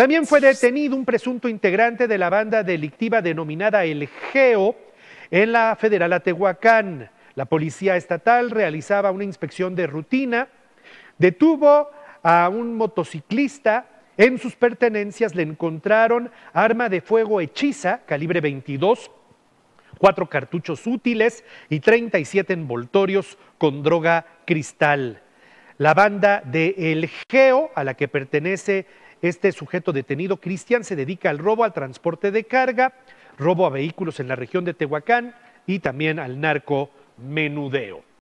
También fue detenido un presunto integrante de la banda delictiva denominada El Geo en la Federal Atehuacán. La policía estatal realizaba una inspección de rutina, detuvo a un motociclista, en sus pertenencias le encontraron arma de fuego hechiza calibre 22, cuatro cartuchos útiles y 37 envoltorios con droga cristal. La banda de El Geo, a la que pertenece este sujeto detenido, Cristian, se dedica al robo, al transporte de carga, robo a vehículos en la región de Tehuacán y también al narco menudeo.